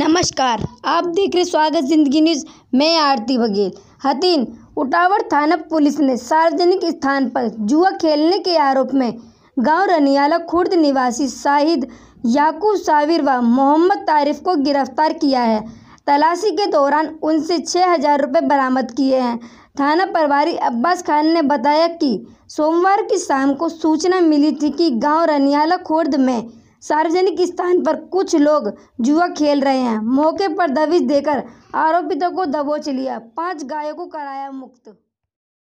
नमस्कार आप देख रहे स्वागत जिंदगी न्यूज मैं आरती बघेल हतीन उटावर थाना पुलिस ने सार्वजनिक स्थान पर जुआ खेलने के आरोप में गांव रनियाला खुर्द निवासी शाहिद याकूब साविर व मोहम्मद तारिफ को गिरफ्तार किया है तलाशी के दौरान उनसे छः हजार रुपये बरामद किए हैं थाना प्रभारी अब्बास खान ने बताया कि सोमवार की शाम को सूचना मिली थी कि गांव रनियाला खुर्द में सार्वजनिक स्थान पर कुछ लोग जुआ खेल रहे हैं मौके पर दबिश देकर आरोपितों को दबोच लिया पांच गायों को कराया मुक्त